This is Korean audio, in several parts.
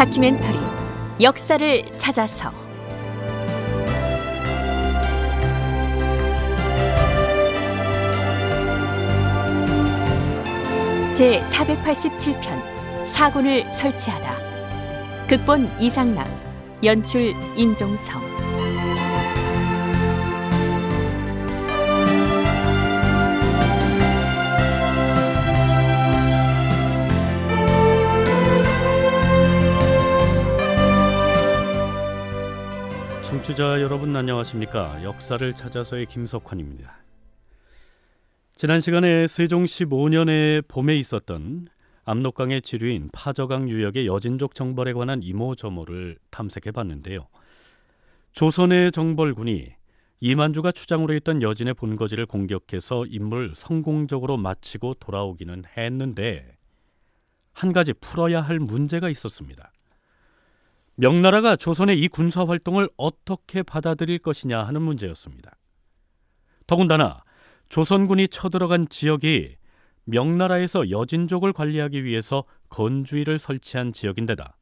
다큐멘터리 역사를 찾아서 제 487편 사군을 설치하다 극본 이상락 연출 임종성 청취자 여러분 안녕하십니까? 역사를 찾아서의 김석환입니다. 지난 시간에 세종 15년의 봄에 있었던 압록강의 지류인 파저강 유역의 여진족 정벌에 관한 이모저모를 탐색해 봤는데요. 조선의 정벌군이 이만주가 추장으로 있던 여진의 본거지를 공격해서 임무를 성공적으로 마치고 돌아오기는 했는데 한 가지 풀어야 할 문제가 있었습니다. 명나라가 조선의 이 군사 활동을 어떻게 받아들일 것이냐 하는 문제였습니다. 더군다나 조선군이 쳐들어간 지역이 명나라에서 여진족을 관리하기 위해서 건주위를 설치한 지역인데다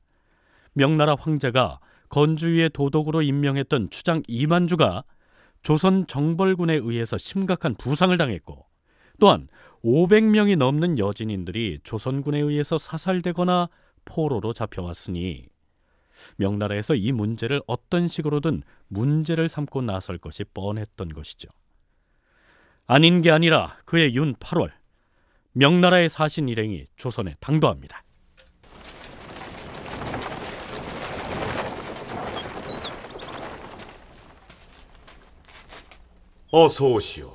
명나라 황제가 건주위의 도독으로 임명했던 추장 이만주가 조선 정벌군에 의해서 심각한 부상을 당했고 또한 500명이 넘는 여진인들이 조선군에 의해서 사살되거나 포로로 잡혀왔으니 명나라에서 이 문제를 어떤 식으로든 문제를 삼고 나설 것이 뻔했던 것이죠. 아닌 게 아니라 그해 윤 8월 명나라의 사신 일행이 조선에 당도합니다. 어서 오시오.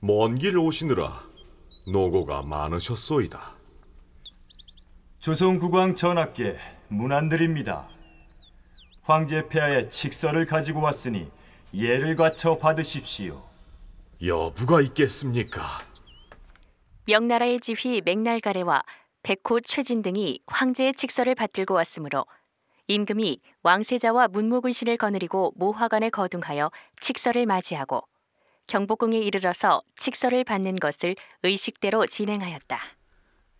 먼 길 오시느라 노고가 많으셨소이다. 조선 국왕 전하께 문안드립니다. 황제 폐하의 칙서를 가지고 왔으니 예를 갖춰 받으십시오. 여부가 있겠습니까? 명나라의 지휘 맥날가래와 백호 최진 등이 황제의 칙서를 받들고 왔으므로 임금이 왕세자와 문무군신을 거느리고 모화관에 거둥하여 칙서를 맞이하고 경복궁에 이르러서 칙서를 받는 것을 의식대로 진행하였다.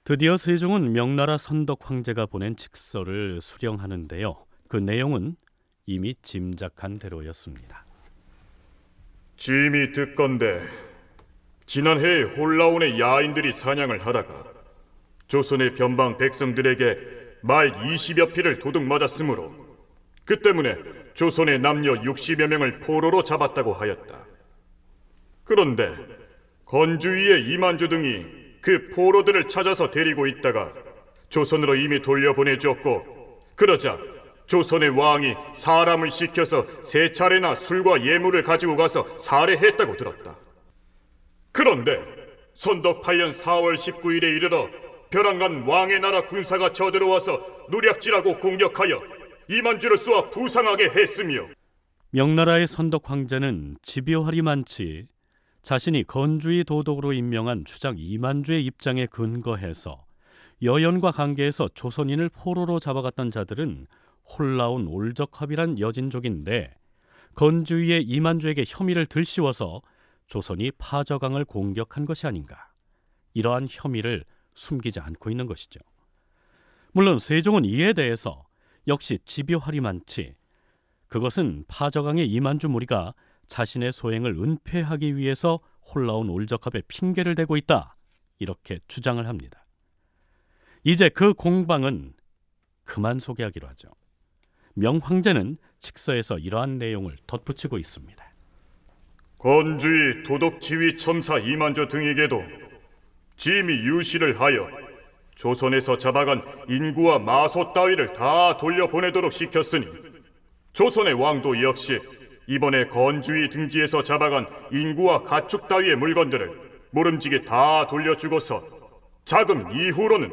드디어 세종은 명나라 선덕 황제가 보낸 직서를 수령하는데요. 그 내용은 이미 짐작한 대로였습니다. 짐이 듣건데 지난해 홀라온의 야인들이 사냥을 하다가 조선의 변방 백성들에게 말 20여 피를 도둑 맞았으므로 그 때문에 조선의 남녀 60여 명을 포로로 잡았다고 하였다. 그런데 건주위의 이만주 등이 그 포로들을 찾아서 데리고 있다가 조선으로 이미 돌려보내주었고 그러자 조선의 왕이 사람을 시켜서 세 차례나 술과 예물을 가지고 가서 살해했다고 들었다. 그런데 선덕 8년 4월 19일에 이르러 벼랑간 왕의 나라 군사가 쳐들어와서 노략질하고 공격하여 이만주를 쏘아 부상하게 했으며 명나라의 선덕 황제는 집요하리만치 자신이 건주의 도덕으로 임명한 추장 이만주의 입장에 근거해서 여연과 관계에서 조선인을 포로로 잡아갔던 자들은 홀라온 올적합이란 여진족인데 건주의 이만주에게 혐의를 들씌워서 조선이 파저강을 공격한 것이 아닌가. 이러한 혐의를 숨기지 않고 있는 것이죠. 물론 세종은 이에 대해서 역시 집요하리만치 그것은 파저강의 이만주 무리가 자신의 소행을 은폐하기 위해서 홀라온 올적합의 핑계를 대고 있다. 이렇게 주장을 합니다. 이제 그 공방은 그만 소개하기로 하죠. 명황제는 직서에서 이러한 내용을 덧붙이고 있습니다. 건주의 도덕지휘 첨사 이만조 등에게도 짐이 유시를 하여 조선에서 잡아간 인구와 마소 따위를 다 돌려보내도록 시켰으니 조선의 왕도 역시 이번에 건주의 등지에서 잡아간 인구와 가축 따위의 물건들을 모름지게 다 돌려주고서 자금 이후로는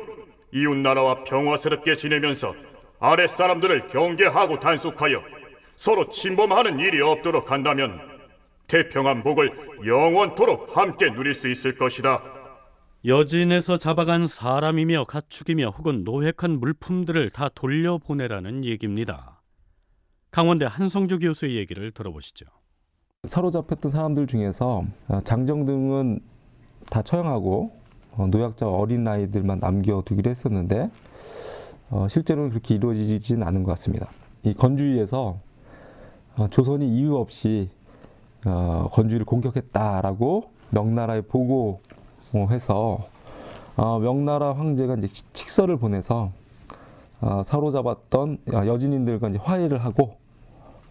이웃나라와 평화스럽게 지내면서 아랫사람들을 경계하고 단속하여 서로 침범하는 일이 없도록 한다면 태평한 복을 영원토록 함께 누릴 수 있을 것이다. 여진에서 잡아간 사람이며 가축이며 혹은 노획한 물품들을 다 돌려보내라는 얘기입니다. 강원대 한성주 교수의 얘기를 들어보시죠. 사로잡혔던 사람들 중에서 어, 장정 등은 다 처형하고 어, 노약자 어린 나이들만 남겨두기로 했었는데 어, 실제로는 그렇게 이루어지지는 않은 것 같습니다. 이 건주위에서 조선이 이유 없이 건주를 공격했다라고 명나라에 보고해서 명나라 황제가 이제 칙서를 보내서 어, 사로잡았던 아, 여진인들과 이제 화해를 하고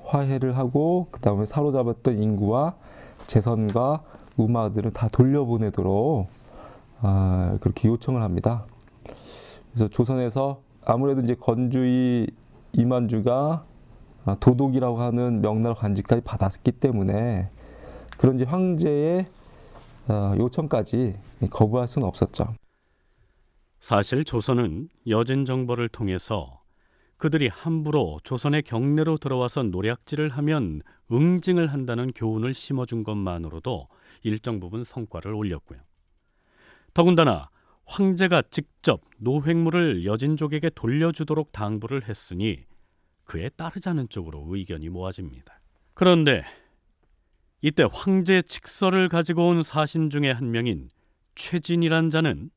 화해를 하고 그 다음에 사로잡았던 인구와 재선과 우마들을다 돌려보내도록 아, 그렇게 요청을 합니다. 그래서 조선에서 아무래도 이제 건주의 이만주가 아, 도독이라고 하는 명나라 관직까지 받았기 때문에 그런지 황제의 어, 요청까지 거부할 수는 없었죠. 사실 조선은 여진 정벌을 통해서 그들이 함부로 조선의 경내로 들어와서 노략질을 하면 응징을 한다는 교훈을 심어준 것만으로도 일정 부분 성과를 올렸고요. 더군다나 황제가 직접 노획물을 여진족에게 돌려주도록 당부를 했으니 그에 따르자는 쪽으로 의견이 모아집니다. 그런데 이때 황제 직서를 가지고 온 사신 중에 한 명인 최진이란 자는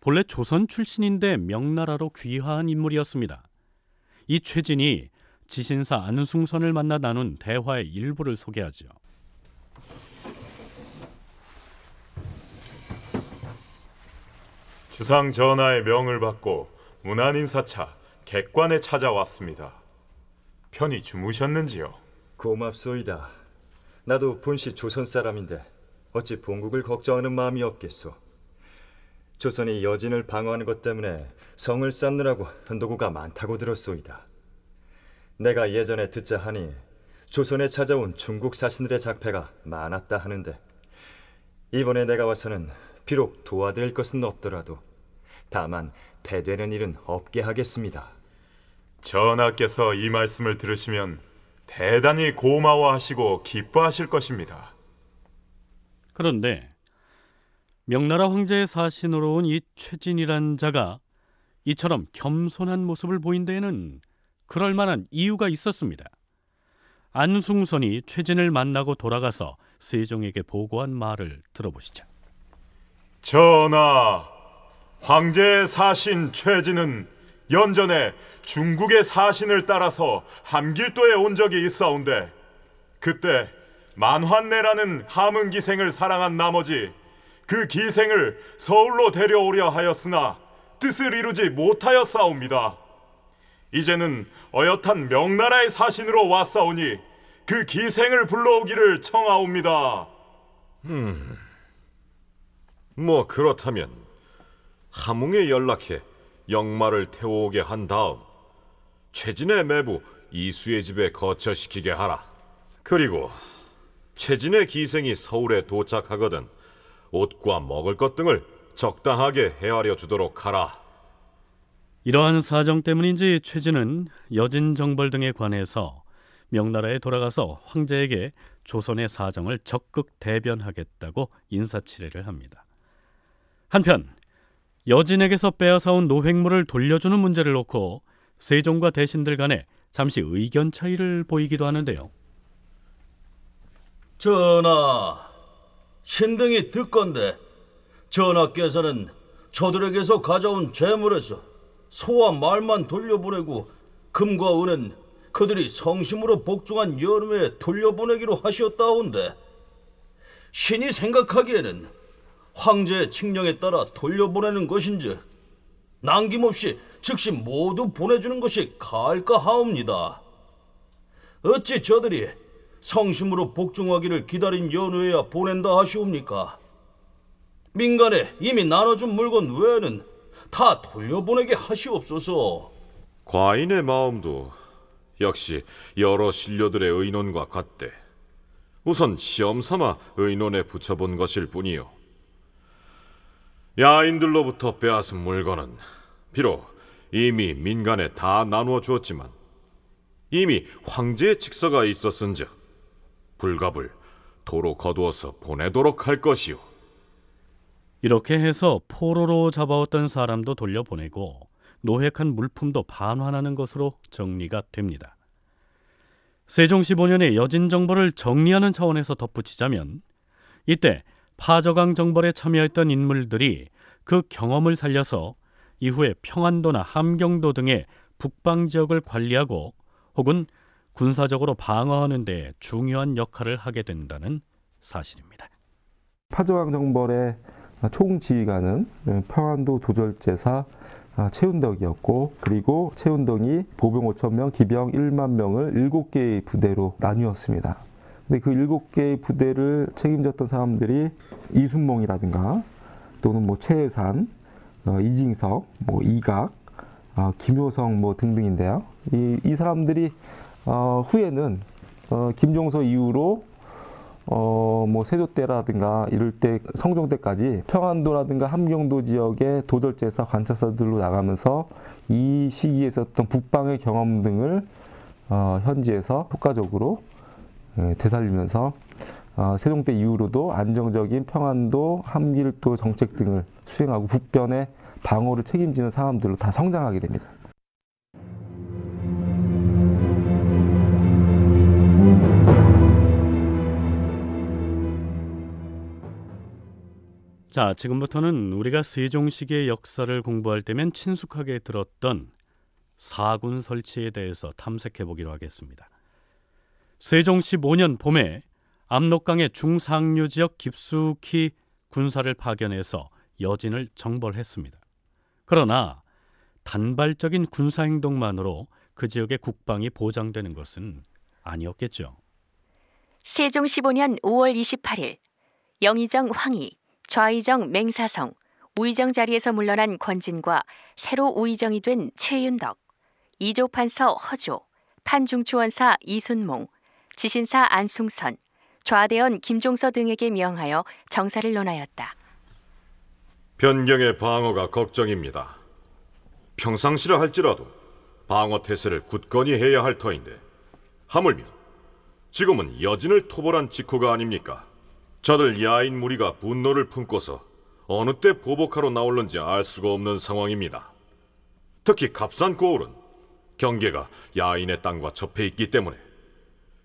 본래 조선 출신인데 명나라로 귀화한 인물이었습니다. 이 최진이 지신사 안승선을 만나 나눈 대화의 일부를 소개하죠. 주상 전하의 명을 받고 문안인 사차 객관에 찾아왔습니다. 편히 주무셨는지요? 고맙소이다. 나도 본시 조선 사람인데 어찌 본국을 걱정하는 마음이 없겠소. 조선이 여진을 방어하는 것 때문에 성을 쌓느라고 흔도구가 많다고 들었소이다. 내가 예전에 듣자 하니 조선에 찾아온 중국 사신들의 작패가 많았다 하는데 이번에 내가 와서는 비록 도와드릴 것은 없더라도 다만 배되는 일은 없게 하겠습니다. 전하께서 이 말씀을 들으시면 대단히 고마워하시고 기뻐하실 것입니다. 그런데 명나라 황제의 사신으로 온 이 최진이란 자가 이처럼 겸손한 모습을 보인 데에는 그럴 만한 이유가 있었습니다. 안승선이 최진을 만나고 돌아가서 세종에게 보고한 말을 들어보시죠. 전하, 황제의 사신 최진은 연전에 중국의 사신을 따라서 함길도에 온 적이 있어온데 그때 만환내라는 함흥기생을 사랑한 나머지 그 기생을 서울로 데려오려 하였으나 뜻을 이루지 못하였사옵니다 이제는 어엿한 명나라의 사신으로 왔사오니 그 기생을 불러오기를 청하옵니다. 음, 뭐 그렇다면 함몽에 연락해 영마를 태워오게 한 다음 최진의 매부 이수의 집에 거처시키게 하라. 그리고 최진의 기생이 서울에 도착하거든 옷과 먹을 것 등을 적당하게 헤아려 주도록 하라. 이러한 사정 때문인지 최진은 여진 정벌 등에 관해서 명나라에 돌아가서 황제에게 조선의 사정을 적극 대변하겠다고 인사치레를 합니다. 한편 여진에게서 빼앗아온 노획물을 돌려주는 문제를 놓고 세종과 대신들 간에 잠시 의견 차이를 보이기도 하는데요. 전하, 신등이 듣건데 전하께서는 저들에게서 가져온 재물에서 소와 말만 돌려보내고 금과 은은 그들이 성심으로 복종한 여름에 돌려보내기로 하셨다온데 신이 생각하기에는 황제의 칙령에 따라 돌려보내는 것인지 남김없이 즉시 모두 보내주는 것이 가할까 하옵니다. 어찌 저들이 성심으로 복종하기를 기다린 연우에야 보낸다 하시옵니까? 민간에 이미 나눠준 물건 외에는 다 돌려보내게 하시옵소서. 과인의 마음도 역시 여러 신료들의 의논과 같대. 우선 시험 삼아 의논에 붙여본 것일 뿐이요. 야인들로부터 빼앗은 물건은 비록 이미 민간에 다 나누어 주었지만 이미 황제의 직서가 있었은즉 불갑을 도로 거두어서 보내도록 할것이오 이렇게 해서 포로로 잡아왔던 사람도 돌려보내고 노획한 물품도 반환하는 것으로 정리가 됩니다. 세종 15년의 여진 정벌을 정리하는 차원에서 덧붙이자면 이때 파저강 정벌에 참여했던 인물들이 그 경험을 살려서 이후에 평안도나 함경도 등의 북방 지역을 관리하고 혹은 군사적으로 방어하는 데 중요한 역할을 하게 된다는 사실입니다. 파조왕 정벌의 총지휘관은 평안도 도절제사 최운덕이었고 그리고 최운덕이 보병 5천 명, 기병 1만 명을 7개의 부대로 나뉘었습니다. 근데 그 7개의 부대를 책임졌던 사람들이 이순몽이라든가 또는 뭐 최해산, 어, 이징석, 뭐 이각, 아, 김효성 뭐 등등인데요. 이, 이 사람들이 어, 후에는 어, 김종서 이후로 어, 뭐세조때라든가 이럴 때성종때까지 평안도라든가 함경도 지역의 도절제사 관찰사들로 나가면서 이 시기에 있었던 북방의 경험 등을 어, 현지에서 효과적으로 예, 되살리면서 어, 세종때 이후로도 안정적인 평안도, 함길도 정책 등을 수행하고 북변의 방어를 책임지는 사람들로 다 성장하게 됩니다. 자, 지금부터는 우리가 세종식의 역사를 공부할 때면 친숙하게 들었던 사군 설치에 대해서 탐색해 보기로 하겠습니다. 세종 15년 봄에 압록강의 중상류 지역 깊숙이 군사를 파견해서 여진을 정벌했습니다. 그러나 단발적인 군사 행동만으로 그 지역의 국방이 보장되는 것은 아니었겠죠. 세종 15년 5월 28일 영의정 황희 좌의정 맹사성, 우의정 자리에서 물러난 권진과 새로 우의정이 된 최윤덕, 이조판서 허조, 판중추원사 이순몽, 지신사 안숭선 좌대원 김종서 등에게 명하여 정사를 논하였다. 변경의 방어가 걱정입니다. 평상시라 할지라도 방어 태세를 굳건히 해야 할 터인데 하물며 지금은 여진을 토벌한 직후가 아닙니까? 저들 야인 무리가 분노를 품고서 어느 때 보복하러 나올는지 알 수가 없는 상황입니다. 특히 갑산 고울은 경계가 야인의 땅과 접해 있기 때문에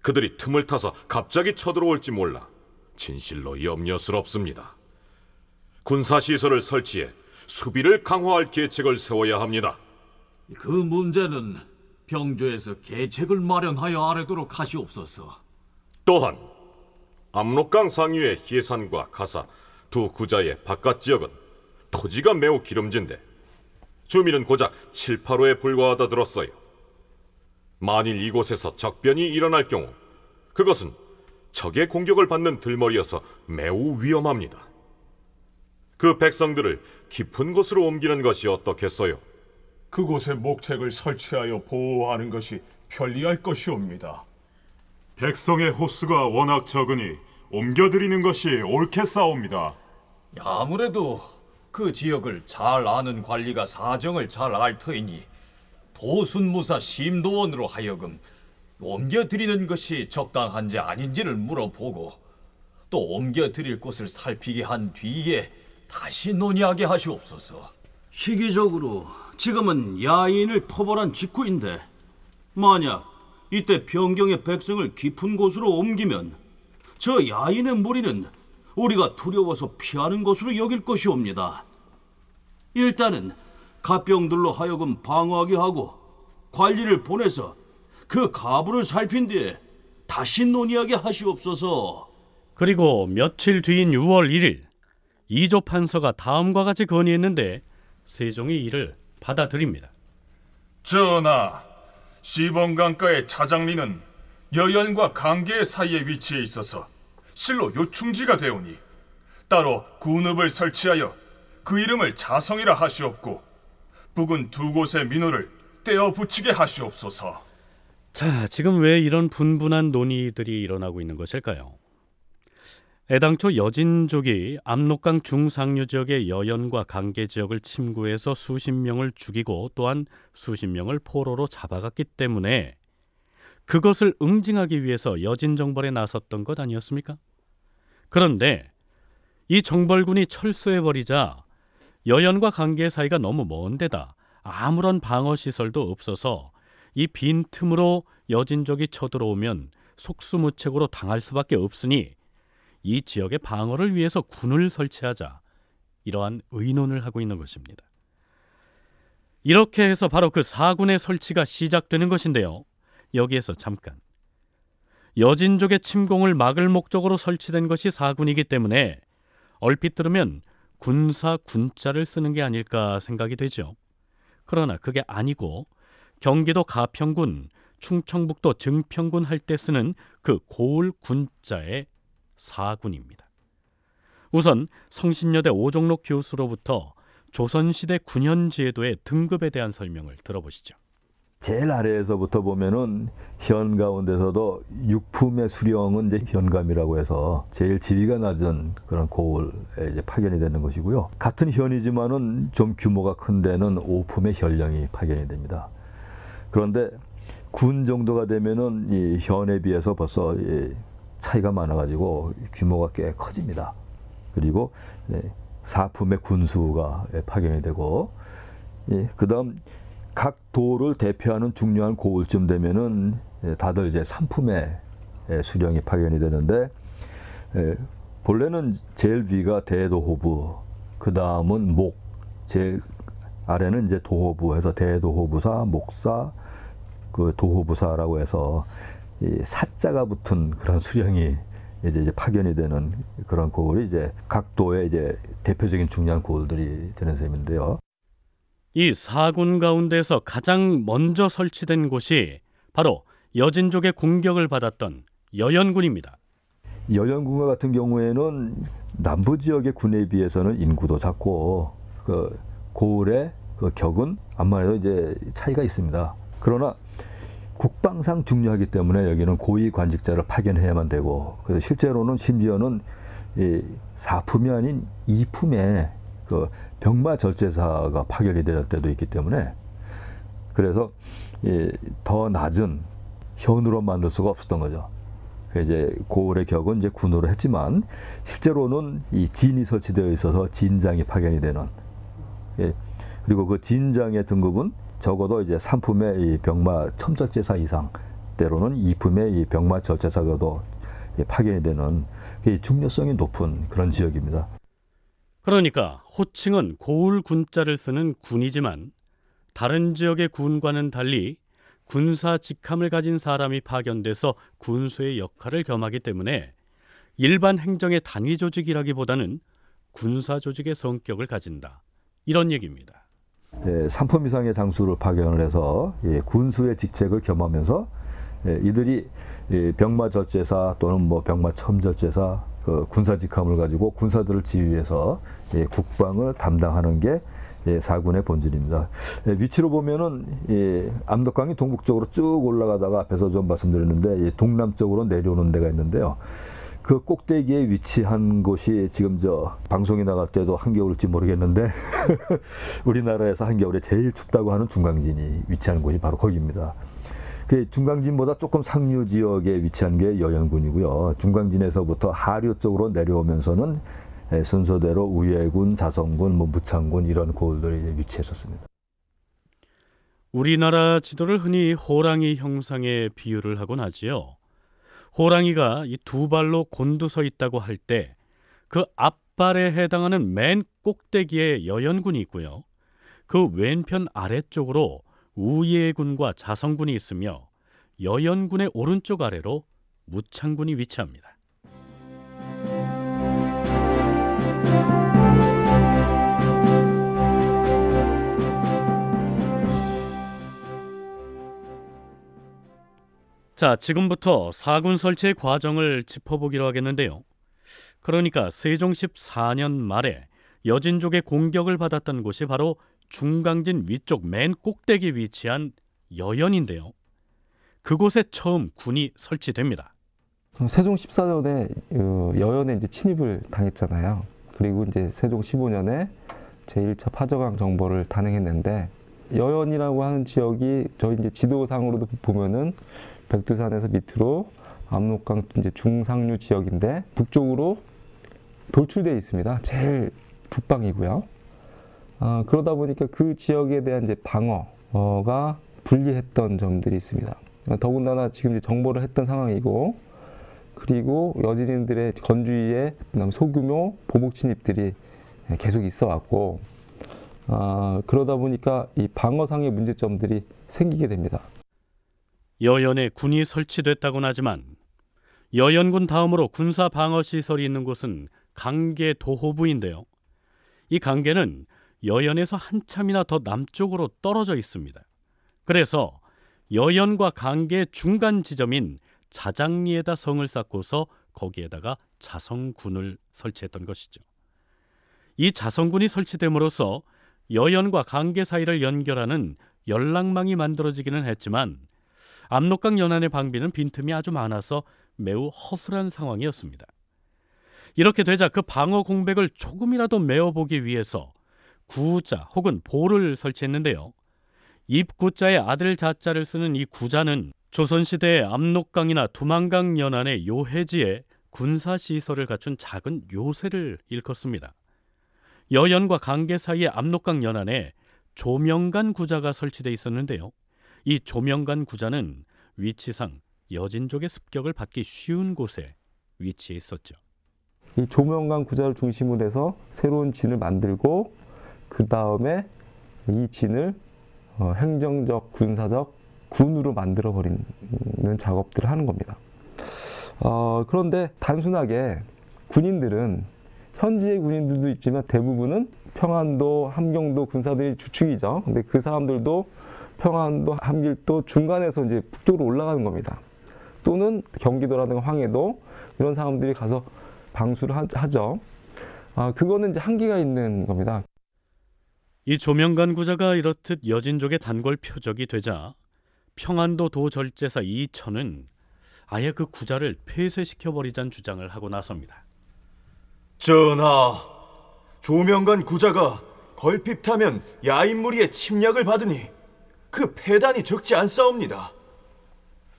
그들이 틈을 타서 갑자기 쳐들어올지 몰라 진실로 염려스럽습니다. 군사시설을 설치해 수비를 강화할 계책을 세워야 합니다. 그 문제는 병조에서 계책을 마련하여 아래도록 하시옵소서. 또한 압록강 상류의 희산과 가사 두 구자의 바깥 지역은 토지가 매우 기름진데 주민은 고작 7, 8호에 불과하다 들었어요. 만일 이곳에서 적변이 일어날 경우 그것은 적의 공격을 받는 들머리여서 매우 위험합니다. 그 백성들을 깊은 곳으로 옮기는 것이 어떻겠어요? 그곳에 목책을 설치하여 보호하는 것이 편리할 것이옵니다. 백성의 호수가 워낙 적으니 옮겨드리는 것이 옳게 싸웁니다. 아무래도 그 지역을 잘 아는 관리가 사정을 잘 알 터이니 도순무사 심도원으로 하여금 옮겨드리는 것이 적당한지 아닌지를 물어보고 또 옮겨드릴 곳을 살피게 한 뒤에 다시 논의하게 하시옵소서. 시기적으로 지금은 야인을 토벌한 직후인데 만약 이때 변경의 백성을 깊은 곳으로 옮기면 저 야인의 무리는 우리가 두려워서 피하는 것으로 여길 것이옵니다. 일단은 가병들로 하여금 방어하게 하고 관리를 보내서 그 가부를 살핀 뒤에 다시 논의하게 하시옵소서. 그리고 며칠 뒤인 6월 1일 이조 판서가 다음과 같이 건의했는데 세종이 이를 받아들입니다. 전하, 시범강가의 자장리는 여연과 강계 사이에위치해 있어서 실로 요충지가 되오니 따로 군읍을 설치하여 그 이름을 자성이라 하시옵고 북은 두 곳의 민호를 떼어 붙이게 하시옵소서. 자, 지금 왜 이런 분분한 논의들이 일어나고 있는 것일까요? 애당초 여진족이 압록강 중상류 지역의 여연과 강계 지역을 침구해서 수십 명을 죽이고 또한 수십 명을 포로로 잡아갔기 때문에 그것을 응징하기 위해서 여진 정벌에 나섰던 것 아니었습니까? 그런데 이 정벌군이 철수해 버리자 여연과 강계 사이가 너무 먼 데다 아무런 방어 시설도 없어서 이 빈틈으로 여진족이 쳐들어오면 속수무책으로 당할 수밖에 없으니 이 지역의 방어를 위해서 군을 설치하자 이러한 의논을 하고 있는 것입니다. 이렇게 해서 바로 그 사군의 설치가 시작되는 것인데요. 여기에서 잠깐 여진족의 침공을 막을 목적으로 설치된 것이 사군이기 때문에 얼핏 들으면 군사 군자를 쓰는 게 아닐까 생각이 되죠. 그러나 그게 아니고 경기도 가평군, 충청북도 증평군 할 때 쓰는 그 고을 군자의 사군입니다. 우선 성신여대 오종록 교수로부터 조선시대 군현제도의 등급에 대한 설명을 들어보시죠. 제일 아래에서부터 보면은 현 가운데서도 육품의 수령은 이제 현감이라고 해서 제일 지위가 낮은 그런 고을에 이제 파견이 되는 것이고요. 같은 현이지만은 좀 규모가 큰 데는 오품의 현령이 파견이 됩니다. 그런데 군 정도가 되면은 이 현에 비해서 벌써 이 차이가 많아가지고 규모가 꽤 커집니다. 그리고 예, 사품의 군수가 예, 파견이 되고 예, 그 다음 각 도를 대표하는 중요한 고을쯤 되면은 다들 이제 산품의 수령이 파견이 되는데 본래는 제일 위가 대도호부 그 다음은 목 제일 아래는 이제 도호부 해서 대도호부사 목사 그 도호부사라고 해서 이 사자가 붙은 그런 수령이 이제, 이제 파견이 되는 그런 고을이 이제 각도의 이제 대표적인 중요한 고을들이 되는 셈인데요. 이 사군 가운데서 가장 먼저 설치된 곳이 바로 여진족의 공격을 받았던 여연군입니다. 여연군과 같은 경우에는 남부 지역의 군에 비해서는 인구도 작고 그 고을의 그 격은 아무래도 이제 차이가 있습니다. 그러나 국방상 중요하기 때문에 여기는 고위 관직자를 파견해야만 되고 그래서 실제로는 심지어는 이 사품이 아닌 이품에 그 병마 절제사가 파견이 되될 때도 있기 때문에 그래서 더 낮은 현으로 만들 수가 없었던 거죠. 이제 고을의 격은 이제 군으로 했지만 실제로는 이 진이 설치되어 있어서 진장이 파견이 되는 예. 그리고 그 진장의 등급은 적어도 이제 3품의 이 병마 첨적제사 이상 때로는 2품의 이 병마 절제사가도 파견이 되는 중요성이 높은 그런 지역입니다. 그러니까 호칭은 고울 군자를 쓰는 군이지만 다른 지역의 군과는 달리 군사 직함을 가진 사람이 파견돼서 군수의 역할을 겸하기 때문에 일반 행정의 단위 조직이라기보다는 군사 조직의 성격을 가진다. 이런 얘기입니다. 삼품 예, 이상의 장수를 파견을 해서 예, 군수의 직책을 겸하면서 예, 이들이 병마 절제사 또는 뭐 병마 첨절제사 그 군사 직함을 가지고 군사들을 지휘해서 국방을 담당하는 게 사군의 본질입니다. 위치로 보면은 암덕강이 동북쪽으로 쭉 올라가다가 앞에서 좀 말씀드렸는데 동남쪽으로 내려오는 데가 있는데요. 그 꼭대기에 위치한 곳이 지금 저 방송이 나갈 때도 한겨울일지 모르겠는데 우리나라에서 한겨울에 제일 춥다고 하는 중강진이 위치한 곳이 바로 거기입니다. 그 중강진보다 조금 상류 지역에 위치한 게 여연군이고요. 중강진에서부터 하류 쪽으로 내려오면서는 예, 순서대로 우예군, 자성군, 뭐 무창군 이런 고을들이 위치했었습니다. 우리나라 지도를 흔히 호랑이 형상의 비유를 하곤 하지요. 호랑이가 이 두 발로 곤두서 있다고 할 때 그 앞발에 해당하는 맨 꼭대기에 여연군이 있고요. 그 왼편 아래쪽으로 우예군과 자성군이 있으며 여연군의 오른쪽 아래로 무창군이 위치합니다. 자, 지금부터 사군 설치의 과정을 짚어보기로 하겠는데요. 그러니까 세종 14년 말에 여진족의 공격을 받았던 곳이 바로 중강진 위쪽 맨 꼭대기 위치한 여연인데요. 그곳에 처음 군이 설치됩니다. 세종 14년에 그 여연에 이제 침입을 당했잖아요. 그리고 이제 세종 15년에 제1차 파저강 정보를 단행했는데 여연이라고 하는 지역이 저희 이제 지도상으로도 보면은 백두산에서 밑으로 압록강 이제 중상류 지역인데 북쪽으로 돌출되어 있습니다. 제일 북방이고요. 아, 그러다 보니까 그 지역에 대한 이제 방어가 불리했던 점들이 있습니다. 더군다나 지금 이제 정보를 했던 상황이고 그리고 여진인들의 건주의에 소규모 보복 침입들이 계속 있어 왔고 아, 그러다 보니까 이 방어상의 문제점들이 생기게 됩니다. 여연에 군이 설치됐다고는 하지만 여연군 다음으로 군사 방어 시설이 있는 곳은 강계 도호부인데요. 이 강계는 여연에서 한참이나 더 남쪽으로 떨어져 있습니다. 그래서 여연과 강계 중간 지점인 자장리에다 성을 쌓고서 거기에다가 자성군을 설치했던 것이죠. 이 자성군이 설치됨으로써 여연과 강계 사이를 연결하는 연락망이 만들어지기는 했지만 압록강 연안의 방비는 빈틈이 아주 많아서 매우 허술한 상황이었습니다. 이렇게 되자 그 방어 공백을 조금이라도 메워보기 위해서 구자 혹은 보를 설치했는데요. 입구자의 아들 자자를 쓰는 이 구자는 조선시대의 압록강이나 두만강 연안의 요해지에 군사시설을 갖춘 작은 요새를 일컫습니다. 여연과 강계 사이의 압록강 연안에 조명간 구자가 설치돼 있었는데요. 이 조명관 구자는 위치상 여진족의 습격을 받기 쉬운 곳에 위치해 있었죠. 이 조명관 구좌를 중심으로 해서 새로운 진을 만들고 그 다음에 이 진을 어, 행정적, 군사적 군으로 만들어 버리는 작업들을 하는 겁니다. 어, 그런데 단순하게 군인들은 현지의 군인들도 있지만 대부분은 평안도, 함경도 군사들이 주축이죠. 근데 그 사람들도 평안도, 함길도 중간에서 이제 북쪽으로 올라가는 겁니다. 또는 경기도라든가 황해도 이런 사람들이 가서 방수를 하죠. 아, 그거는 이제 한계가 있는 겁니다. 이 조명관 구자가 이렇듯 여진족의 단골 표적이 되자 평안도 도절제사 이천은 아예 그 구자를 폐쇄시켜 버리자는 주장을 하고 나섭니다. 전하, 조명관 구자가 걸핏하면 야인무리의 침략을 받으니 그 패단이 적지 않사옵니다.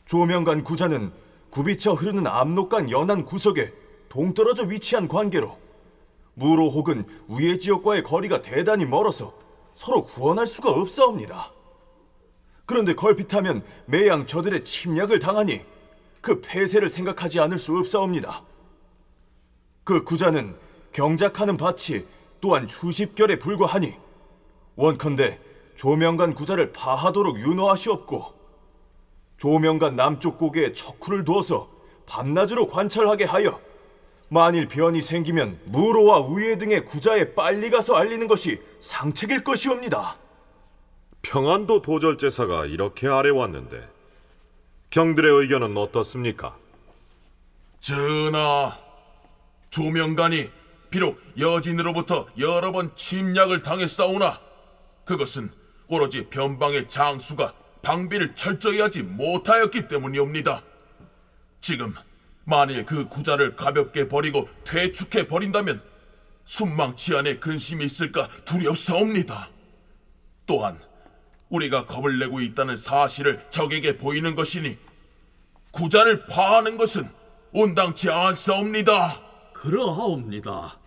조명관 구자는 굽이쳐 흐르는 압록강 연안 구석에 동떨어져 위치한 관계로 무로 혹은 위해 지역과의 거리가 대단히 멀어서 서로 구원할 수가 없사옵니다. 그런데 걸핏하면 매양 저들의 침략을 당하니 그폐쇄를 생각하지 않을 수 없사옵니다. 그 구자는 경작하는 밭이 또한 수십 결에 불과하니 원컨대 조명관 구자를 파하도록 윤호하시옵고 조명관 남쪽 고개에 척후를 두어서 밤낮으로 관찰하게 하여 만일 변이 생기면 무로와 우예 등의 구자에 빨리 가서 알리는 것이 상책일 것이옵니다. 평안도 도절제사가 이렇게 아래왔는데 경들의 의견은 어떻습니까? 전하, 조명관이 비록 여진으로부터 여러 번 침략을 당했사오나 그것은 오로지 변방의 장수가 방비를 철저히 하지 못하였기 때문이옵니다. 지금 만일 그 구자를 가볍게 버리고 퇴축해 버린다면 순망치 안에 근심이 있을까 두렵사옵니다. 또한 우리가 겁을 내고 있다는 사실을 적에게 보이는 것이니 구자를 파하는 것은 온당치 않사옵니다. 그러하옵니다.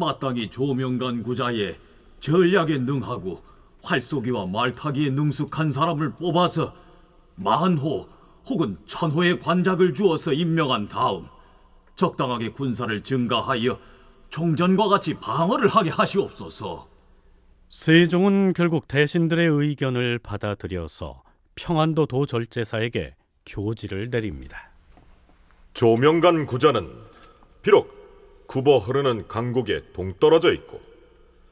마땅히 조명관 구자에 전략에 능하고 활쏘기와 말타기에 능숙한 사람을 뽑아서 만호 혹은 천호의 관작을 주어서 임명한 다음 적당하게 군사를 증가하여 총전과 같이 방어를 하게 하시옵소서. 세종은 결국 대신들의 의견을 받아들여서 평안도 도절제사에게 교지를 내립니다. 조명간 구자는 비록 굽어 흐르는 강국에 동떨어져 있고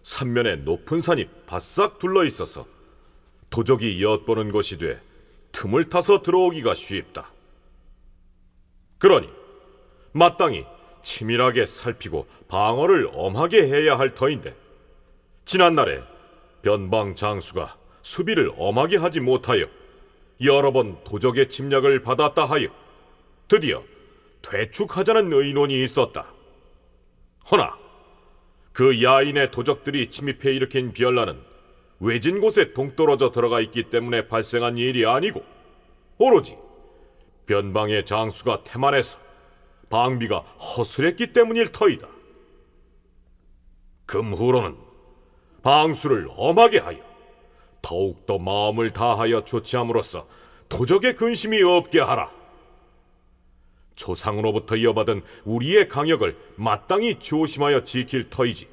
산면에 높은 산이 바싹 둘러 있어서 도적이 엿보는 것이 돼 틈을 타서 들어오기가 쉽다. 그러니 마땅히 치밀하게 살피고 방어를 엄하게 해야 할 터인데 지난날에 변방 장수가 수비를 엄하게 하지 못하여 여러 번 도적의 침략을 받았다 하여 드디어 퇴축하자는 의논이 있었다. 허나 그 야인의 도적들이 침입해 일으킨 비열란은 외진 곳에 동떨어져 들어가 있기 때문에 발생한 일이 아니고 오로지 변방의 장수가 태만해서 방비가 허술했기 때문일 터이다. 금후로는 방수를 엄하게 하여 더욱더 마음을 다하여 조치함으로써 도적의 근심이 없게 하라. 조상으로부터 이어받은 우리의 강역을 마땅히 조심하여 지킬 터이지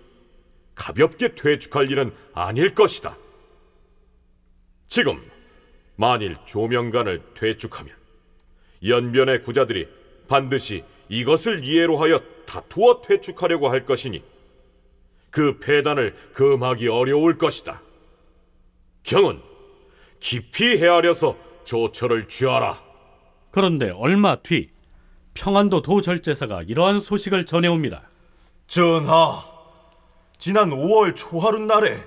가볍게 퇴축할 일은 아닐 것이다. 지금 만일 조명관을 퇴축하면 연변의 구자들이 반드시 이것을 이해로 하여 다투어 퇴축하려고 할 것이니 그 폐단을 금하기 어려울 것이다. 경은 깊이 헤아려서 조처를 취하라. 그런데 얼마 뒤 평안도 도절제사가 이러한 소식을 전해옵니다. 전하, 지난 5월 초하루 날에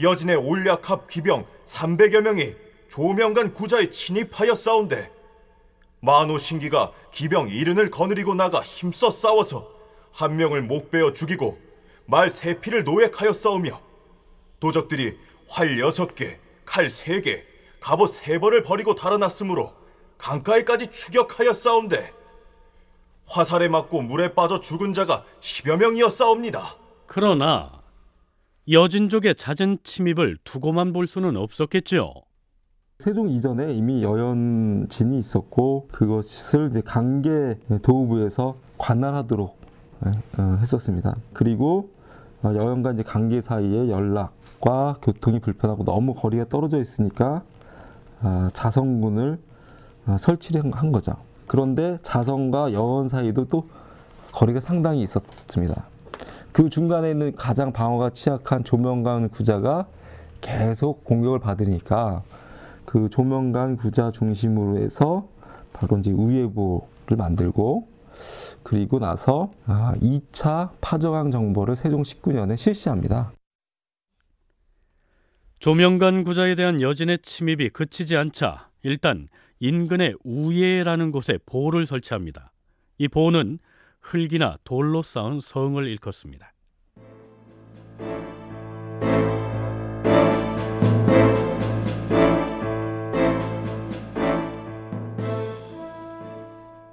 여진의 올약합 기병 300여 명이 조명간 구좌에 침입하여 싸운데 만호신기가 기병 이른을 거느리고 나가 힘써 싸워서 한 명을 목 베어 죽이고 말세 피를 노획하여 싸우며 도적들이 활 여섯 개, 칼3 개, 갑옷 3 벌을 버리고 달아났으므로 강가에까지 추격하여 싸운데 화살에 맞고 물에 빠져 죽은 자가 십여 명이었사옵니다. 그러나 여진족의 잦은 침입을 두고만 볼 수는 없었겠지 세종 이전에 이미 여연진이 있었고 그것을 이제 강계 도우부에서 관할하도록 예, 어, 했었습니다. 그리고 어, 여연과 이제 강계 사이에 연락과 교통이 불편하고 너무 거리가 떨어져 있으니까 아, 자성군을 어, 설치한 거죠. 그런데 자선과 여원 사이도 또 거리가 상당히 있었습니다. 그 중간에 있는 가장 방어가 취약한 조명관 구자가 계속 공격을 받으니까 그 조명관 구자 중심으로 해서 바로 이제 우예보를 만들고 그리고 나서 2차 아, 파저강 정보를 세종 19년에 실시합니다. 조명관 구자에 대한 여진의 침입이 그치지 않자 일단 인근의 우예라는 곳에 보를 설치합니다. 이 보는 흙이나 돌로 쌓은 성을 일컫습니다.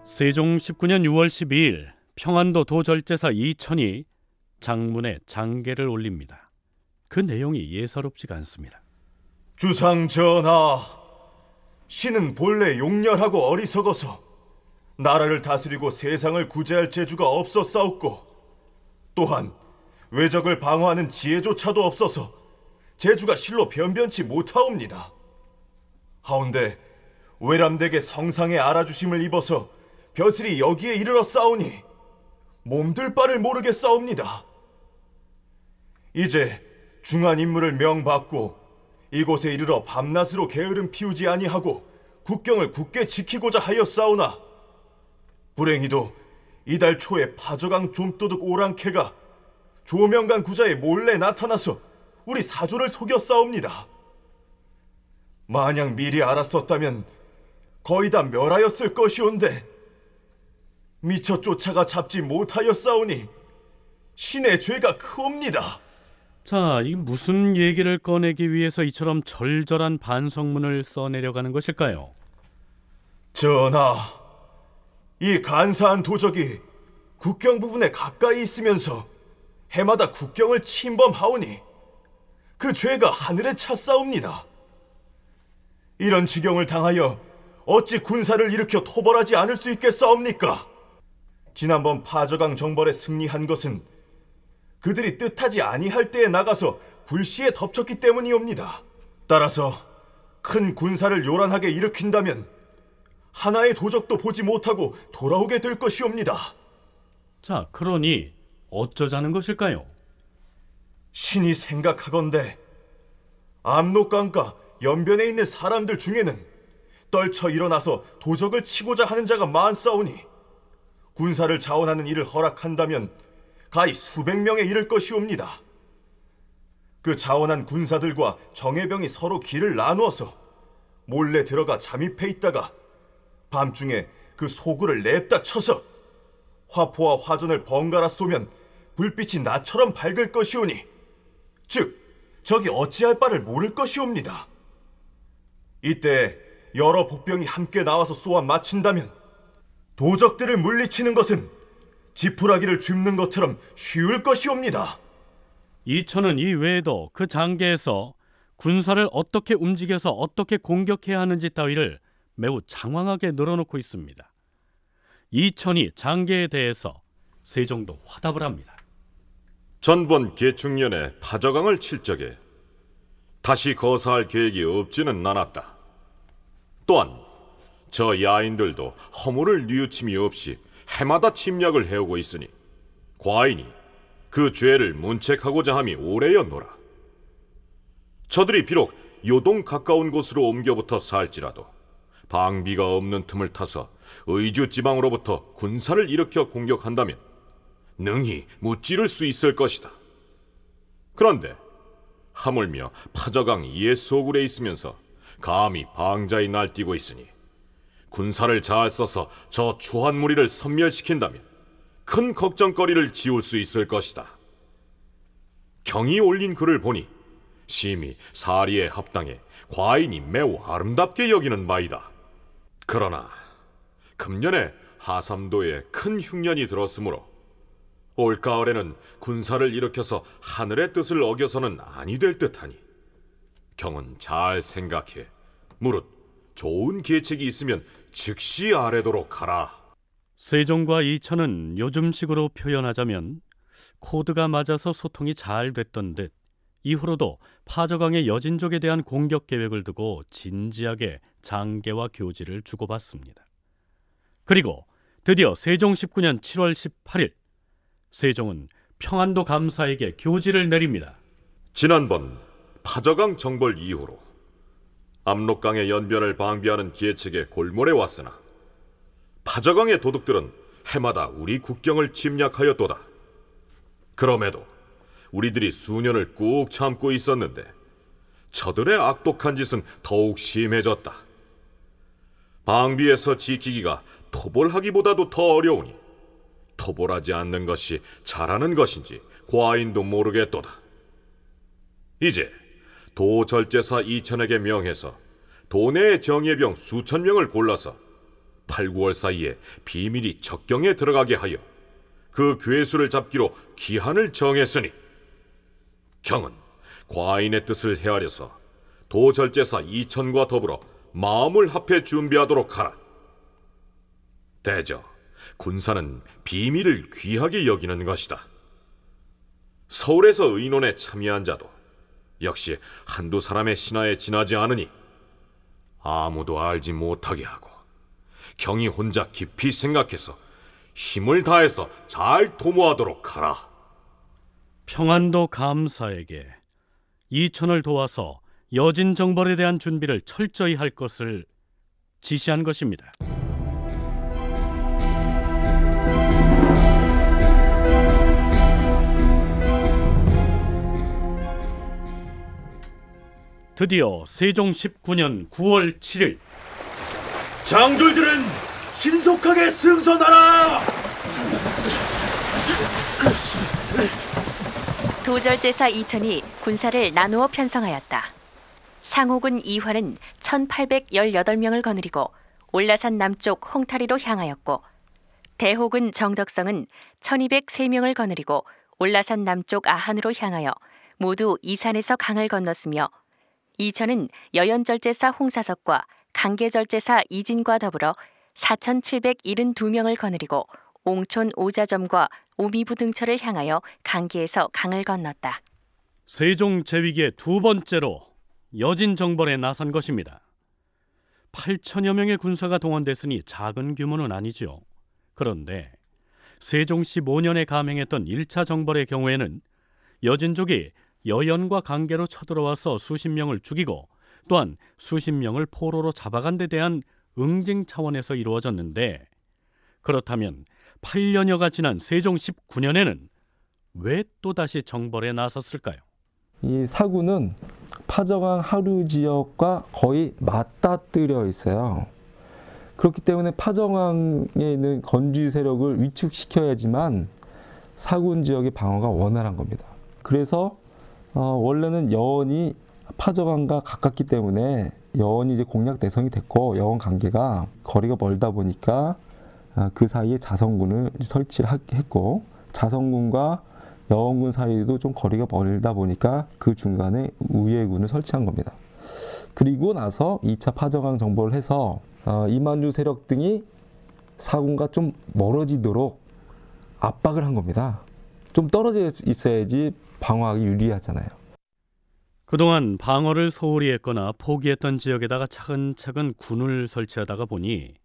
세종 19년 6월 12일 평안도 도절제사 이천이 장문에 장계를 올립니다. 그 내용이 예사롭지가 않습니다. 주상 전하, 신은 본래 용렬하고 어리석어서 나라를 다스리고 세상을 구제할 재주가 없어 싸웠고 또한 외적을 방어하는 지혜조차도 없어서 재주가 실로 변변치 못하옵니다. 하운데 외람되게 성상의 알아주심을 입어서 벼슬이 여기에 이르러 싸우니 몸들 바를 모르게 싸웁니다. 이제 중한 임무를 명받고 이곳에 이르러 밤낮으로 게으름 피우지 아니하고 국경을 굳게 지키고자 하여싸우나 불행히도 이달 초에 파저강 좀도둑 오랑캐가 조명관 구자에 몰래 나타나서 우리 사조를 속여싸웁니다 만약 미리 알았었다면 거의 다 멸하였을 것이온데 미처 쫓아가 잡지 못하여싸우니 신의 죄가 크옵니다. 자, 이 무슨 얘기를 꺼내기 위해서 이처럼 절절한 반성문을 써내려가는 것일까요? 전하, 이 간사한 도적이 국경 부분에 가까이 있으면서 해마다 국경을 침범하오니 그 죄가 하늘에 차싸옵니다 이런 지경을 당하여 어찌 군사를 일으켜 토벌하지 않을 수 있겠사옵니까? 지난번 파저강 정벌에 승리한 것은 그들이 뜻하지 아니할 때에 나가서 불시에 덮쳤기 때문이옵니다. 따라서 큰 군사를 요란하게 일으킨다면 하나의 도적도 보지 못하고 돌아오게 될 것이옵니다. 자, 그러니 어쩌자는 것일까요? 신이 생각하건대 압록강과 연변에 있는 사람들 중에는 떨쳐 일어나서 도적을 치고자 하는 자가 많사오니 군사를 자원하는 일을 허락한다면 가히 수백 명에 이를 것이옵니다. 그 자원한 군사들과 정예병이 서로 길을 나누어서 몰래 들어가 잠입해 있다가 밤중에 그소굴을 냅다 쳐서 화포와 화전을 번갈아 쏘면 불빛이 나처럼 밝을 것이오니 즉 적이 어찌할 바를 모를 것이옵니다. 이때 여러 복병이 함께 나와서 쏘아 맞힌다면 도적들을 물리치는 것은 지푸라기를 줍는 것처럼 쉬울 것이옵니다. 이천은 이외에도 그 장계에서 군사를 어떻게 움직여서 어떻게 공격해야 하는지 따위를 매우 장황하게 늘어놓고 있습니다. 이천이 장계에 대해서 세종도 화답을 합니다. 전번 계충년에 파저강을 칠 적에 다시 거사할 계획이 없지는 않았다. 또한 저 야인들도 허물을 뉘우침이 없이 해마다 침략을 해오고 있으니 과인이 그 죄를 문책하고자 함이 오래였노라. 저들이 비록 요동 가까운 곳으로 옮겨붙어 살지라도 방비가 없는 틈을 타서 의주 지방으로부터 군사를 일으켜 공격한다면 능히 무찌를 수 있을 것이다. 그런데 하물며 파저강 이에굴에 있으면서 감히 방자히 날뛰고 있으니 군사를 잘 써서 저 추한 무리를 섬멸시킨다면 큰 걱정거리를 지울 수 있을 것이다. 경이 올린 글을 보니 심히 사리에 합당해 과인이 매우 아름답게 여기는 바이다. 그러나 금년에 하삼도에 큰 흉년이 들었으므로 올가을에는 군사를 일으켜서 하늘의 뜻을 어겨서는 아니 될 듯하니 경은 잘 생각해 무릇 좋은 계책이 있으면 즉시 아래도록 하라. 세종과 이천은 요즘식으로 표현하자면 코드가 맞아서 소통이 잘 됐던 듯 이후로도 파저강의 여진족에 대한 공격 계획을 두고 진지하게 장계와 교지를 주고받습니다. 그리고 드디어 세종 19년 7월 18일 세종은 평안도 감사에게 교지를 내립니다. 지난번 파저강 정벌 이후로 압록강의 연변을 방비하는 계측에 골몰해 왔으나 파저강의 도둑들은 해마다 우리 국경을 침략하였도다. 그럼에도 우리들이 수년을 꾹 참고 있었는데 저들의 악독한 짓은 더욱 심해졌다. 방비에서 지키기가 토벌하기보다도 더 어려우니 토벌하지 않는 것이 잘하는 것인지 과인도 모르겠도다. 이제 도절제사 이천에게 명해서 도내의 정예병 수천 명을 골라서 8, 9월 사이에 비밀이 적경에 들어가게 하여 그 괴수를 잡기로 기한을 정했으니 경은 과인의 뜻을 헤아려서 도절제사 이천과 더불어 마음을 합해 준비하도록 하라. 대저, 군사는 비밀을 귀하게 여기는 것이다. 서울에서 의논에 참여한 자도 역시 한두 사람의 신하에 지나지 않으니 아무도 알지 못하게 하고 경이 혼자 깊이 생각해서 힘을 다해서 잘 도모하도록 하라. 평안도 감사에게 이천을 도와서 여진 정벌에 대한 준비를 철저히 할 것을 지시한 것입니다. 드디어 세종 19년 9월 7일 장졸들은 신속하게 승선하라! 도절제사 이천이 군사를 나누어 편성하였다. 상호군 이화는 1818명을 거느리고 올라산 남쪽 홍타리로 향하였고 대호군 정덕성은 1203명을 거느리고 올라산 남쪽 아한으로 향하여 모두 이산에서 강을 건넜으며 이천은 여연절제사 홍사석과 강계절제사 이진과 더불어 4,772명을 거느리고 옹촌 오자점과 오미부 등처를 향하여 강계에서 강을 건넜다. 세종 제위기의 두 번째로 여진 정벌에 나선 것입니다. 8천여 명의 군사가 동원됐으니 작은 규모는 아니지 그런데 세종 15년에 감행했던 1차 정벌의 경우에는 여진족이 여연과 관계로 쳐들어와서 수십 명을 죽이고 또한 수십 명을 포로로 잡아간 데 대한 응징 차원에서 이루어졌는데 그렇다면 8년여가 지난 세종 19년에는 왜 또다시 정벌에 나섰을까요? 이 사구는 파저강 하류 지역과 거의 맞닿뜨려 있어요. 그렇기 때문에 파정항에 있는 건주 세력을 위축시켜야지만 사군 지역의 방어가 원활한 겁니다. 그래서 어, 원래는 여원이 파저강과 가깝기 때문에 여원이 이제 공략 대상이 됐고 여원 관계가 거리가 멀다 보니까 아, 그 사이에 자성군을 설치를 했고 자성군과 여원군 사이도 에좀 거리가 멀다 보니까 그 중간에 우예군을 설치한 겁니다. 그리고 나서 2차 파저강 정보를 해서 어, 이만주 세력 등이 사군과 좀 멀어지도록 압박을 한 겁니다. 좀 떨어져 있어야지 방어하기 유리하잖아요. 그동안 방어를 소홀히 했거나 포기했던 지역에다가 차근차근 군을 설치하다가 보니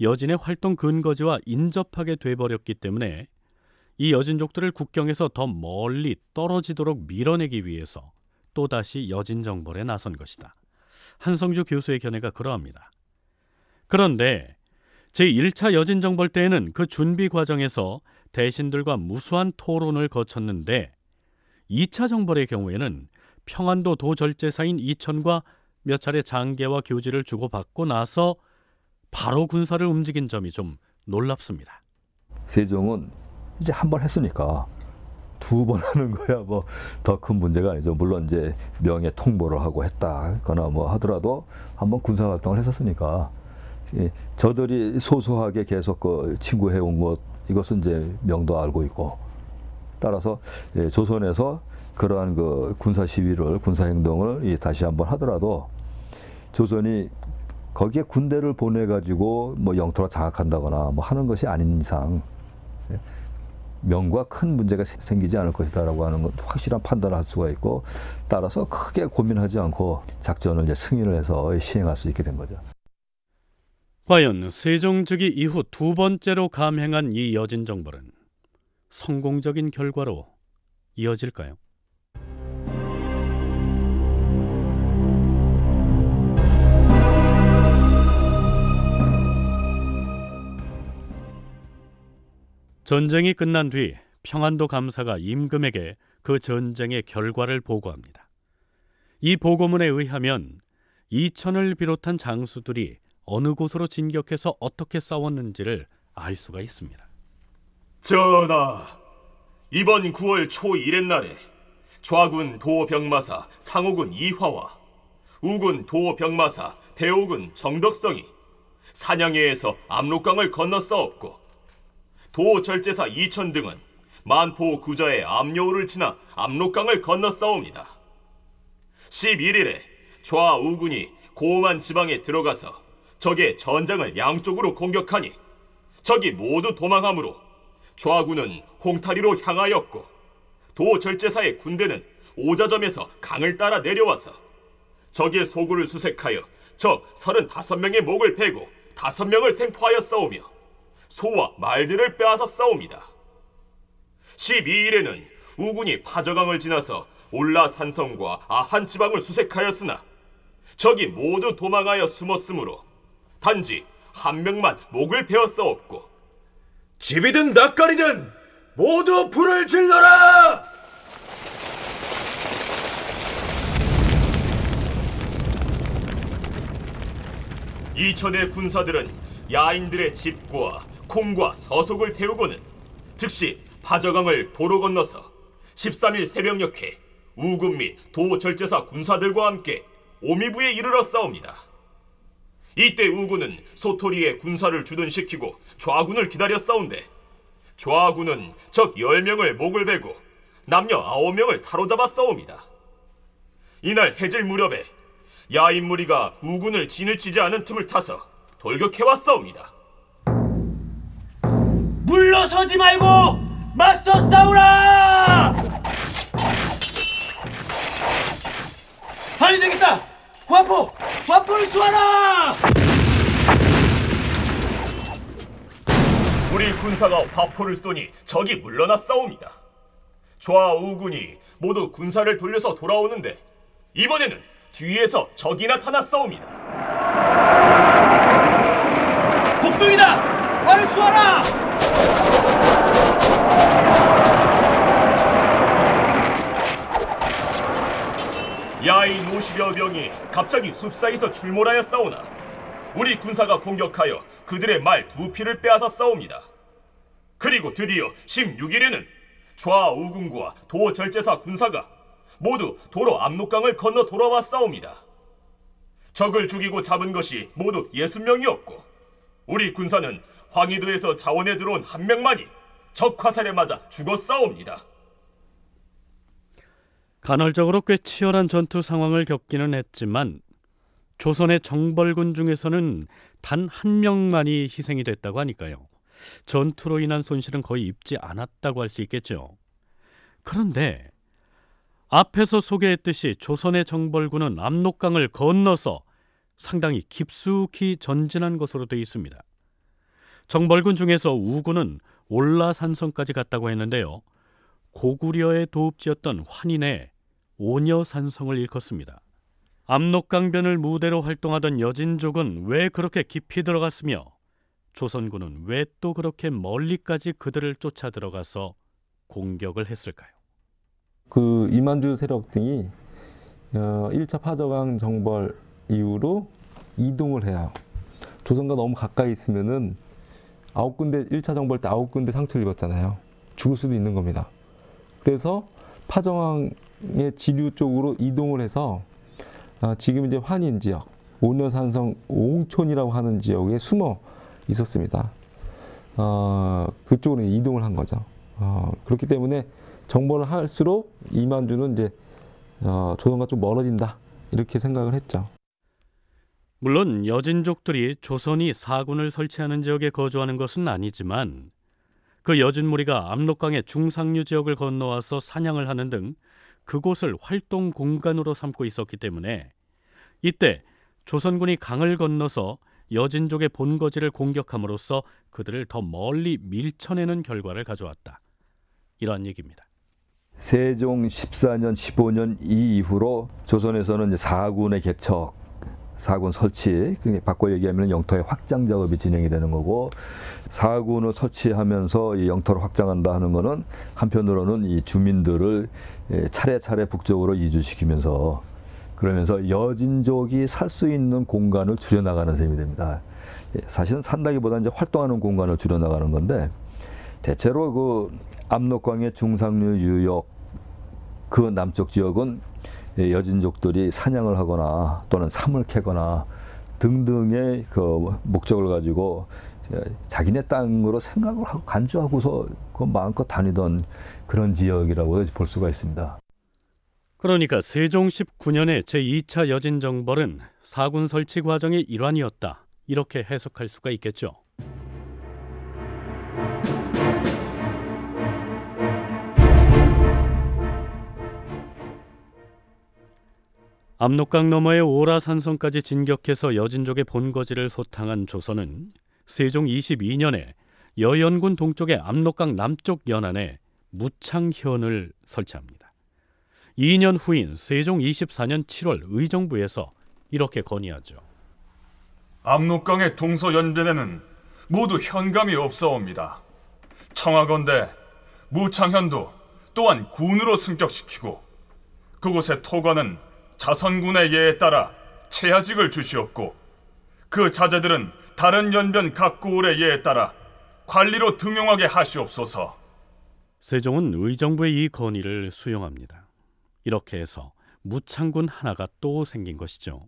여진의 활동 근거지와 인접하게 돼버렸기 때문에 이 여진족들을 국경에서 더 멀리 떨어지도록 밀어내기 위해서 또다시 여진 정벌에 나선 것이다. 한성주 교수의 견해가 그러합니다. 그런데 제1차 여진 정벌 때에는 그 준비 과정에서 대신들과 무수한 토론을 거쳤는데 2차 정벌의 경우에는 평안도 도절제사인 이천과 몇 차례 장계와 교지를 주고받고 나서 바로 군사를 움직인 점이 좀 놀랍습니다. 세종은 이제 한 번 했으니까 두 번 하는 거야 뭐 더 큰 문제가 아니죠. 물론 이제 명예 통보를 하고 했다거나 뭐 하더라도 한번 군사 활동을 했었으니까 저들이 소소하게 계속 그 친구해 온것 이것은 이제 명도 알고 있고 따라서 예, 조선에서 그러한 그 군사 시위를 군사 행동을 다시 한번 하더라도 조선이 거기에 군대를 보내 가지고 뭐 영토를 장악한다거나 뭐 하는 것이 아닌 이상 예, 명과 큰 문제가 생기지 않을 것이다라고 하는 건 확실한 판단을 할 수가 있고 따라서 크게 고민하지 않고 작전을 이제 승인을 해서 시행할 수 있게 된 거죠. 과연 세종즉위 이후 두 번째로 감행한 이 여진 정벌은 성공적인 결과로 이어질까요? 전쟁이 끝난 뒤 평안도 감사가 임금에게 그 전쟁의 결과를 보고합니다. 이 보고문에 의하면 이천을 비롯한 장수들이 어느 곳으로 진격해서 어떻게 싸웠는지를 알 수가 있습니다. 전하, 이번 9월 초이일 날에 좌군 도병마사 상호군 이화와 우군 도병마사 대호군 정덕성이 사냥해에서 압록강을 건너 싸웠고 도절제사 이천 등은 만포 구좌의 압요호를 지나 압록강을 건너 싸웁니다. 11일에 좌우군이 고만 지방에 들어가서 적의 전장을 양쪽으로 공격하니 적이 모두 도망하므로 좌군은 홍타리로 향하였고 도절제사의 군대는 오자점에서 강을 따라 내려와서 적의 소굴을 수색하여 적 35명의 목을 베고 5명을 생포하여 싸우며 소와 말들을 빼앗아 싸웁니다. 12일에는 우군이 파저강을 지나서 올라산성과 아한 지방을 수색하였으나 적이 모두 도망하여 숨었으므로 단지 한 명만 목을 베었사옵고 집이든 낯가리든 모두 불을 질러라! 이천의 군사들은 야인들의 집과 콩과 서속을 태우고는 즉시 파저강을 도로 건너서 13일 새벽녘에 우군 및 도절제사 군사들과 함께 오미부에 이르러 싸웁니다. 이때 우군은 소토리에 군사를 주둔시키고 좌군을 기다려 싸운데 좌군은 적 10명을 목을 베고 남녀 9명을 사로잡아 싸웁니다. 이날 해질 무렵에 야인 무리가 우군을 진을 치지 않은 틈을 타서 돌격해와 싸웁니다. 물러서지 말고 맞서 싸우라! 아니 되겠다! 화포! 화포를 쏘아라! 우리 군사가 화포를 쏘니 적이 물러나 싸웁니다. 좌우군이 모두 군사를 돌려서 돌아오는데 이번에는 뒤에서 적이 나타나 싸웁니다. 복병이다! 활을 쏘아라! 야인 50여 병이 갑자기 숲사이에서 출몰하여 싸우나 우리 군사가 공격하여 그들의 말두 피를 빼앗아 싸웁니다. 그리고 드디어 16일에는 좌우군과 도절제사 군사가 모두 도로 압록강을 건너 돌아와 싸웁니다. 적을 죽이고 잡은 것이 모두 60명이었고 우리 군사는 황해도에서 자원에 들어온 한 명만이 적 화살에 맞아 죽어 싸웁니다. 간헐적으로 꽤 치열한 전투 상황을 겪기는 했지만 조선의 정벌군 중에서는 단 한 명만이 희생이 됐다고 하니까요. 전투로 인한 손실은 거의 입지 않았다고 할 수 있겠죠. 그런데 앞에서 소개했듯이 조선의 정벌군은 압록강을 건너서 상당히 깊숙이 전진한 것으로 되어 있습니다. 정벌군 중에서 우군은 올라산성까지 갔다고 했는데요. 고구려의 도읍지였던 환인의 오녀산성을 일컫습니다. 압록강변을 무대로 활동하던 여진족은 왜 그렇게 깊이 들어갔으며 조선군은 왜 또 그렇게 멀리까지 그들을 쫓아 들어가서 공격을 했을까요? 그 이만주 세력 등이 1차 어, 파저강 정벌 이후로 이동을 해요. 조선과 너무 가까이 있으면은 아홉 군데 1차 정벌 때 아홉 군데 상처를 입었잖아요. 죽을 수도 있는 겁니다. 그래서 파정왕의 지류 쪽으로 이동을 해서 아, 지금 이제 환인 지역, 온녀산성 옹촌이라고 하는 지역에 숨어 있었습니다. 어, 그쪽으로 이동을 한 거죠. 어, 그렇기 때문에 정보를 할수록 이만주는 이제 어, 조선과 좀 멀어진다 이렇게 생각을 했죠. 물론 여진족들이 조선이 사군을 설치하는 지역에 거주하는 것은 아니지만 그 여진 무리가 압록강의 중상류 지역을 건너와서 사냥을 하는 등 그곳을 활동 공간으로 삼고 있었기 때문에 이때 조선군이 강을 건너서 여진족의 본거지를 공격함으로써 그들을 더 멀리 밀쳐내는 결과를 가져왔다. 이런 얘기입니다. 세종 14년, 15년 이후로 조선에서는 사군의 개척, 사군 설치, 그러니까 바꿔 얘기하면 영토의 확장 작업이 진행이 되는 거고 사군을 설치하면서 이 영토를 확장한다 하는 거는 한편으로는 이 주민들을 예, 차례차례 북쪽으로 이주시키면서 그러면서 여진족이 살 수 있는 공간을 줄여나가는 셈이 됩니다. 예, 사실은 산다기보다 이제 활동하는 공간을 줄여나가는 건데 대체로 그 압록강의 중상류 유역 그 남쪽 지역은 예, 여진족들이 사냥을 하거나 또는 삶을 캐거나 등등의 그 목적을 가지고 자기네 땅으로 생각을 하고 간주하고서 그 마음껏 다니던 그런 지역이라고 볼 수가 있습니다. 그러니까 세종 19년의 제2차 여진 정벌은 사군 설치 과정의 일환이었다. 이렇게 해석할 수가 있겠죠. 압록강 너머의 오라산성까지 진격해서 여진족의 본거지를 소탕한 조선은 세종 22년에 여연군 동쪽의 압록강 남쪽 연안에 무창현을 설치합니다. 2년 후인 세종 24년 7월 의정부에서 이렇게 건의하죠. 압록강의 동서 연변에는 모두 현감이 없어옵니다 청하건대 무창현도 또한 군으로 승격시키고 그곳의 토관은 자선군의 예에 따라 체하직을 주시옵고 그 자제들은 다른 연변 각 고을의 예에 따라 관리로 등용하게 하시옵소서. 세종은 의정부의 이 건의를 수용합니다. 이렇게 해서 무창군 하나가 또 생긴 것이죠.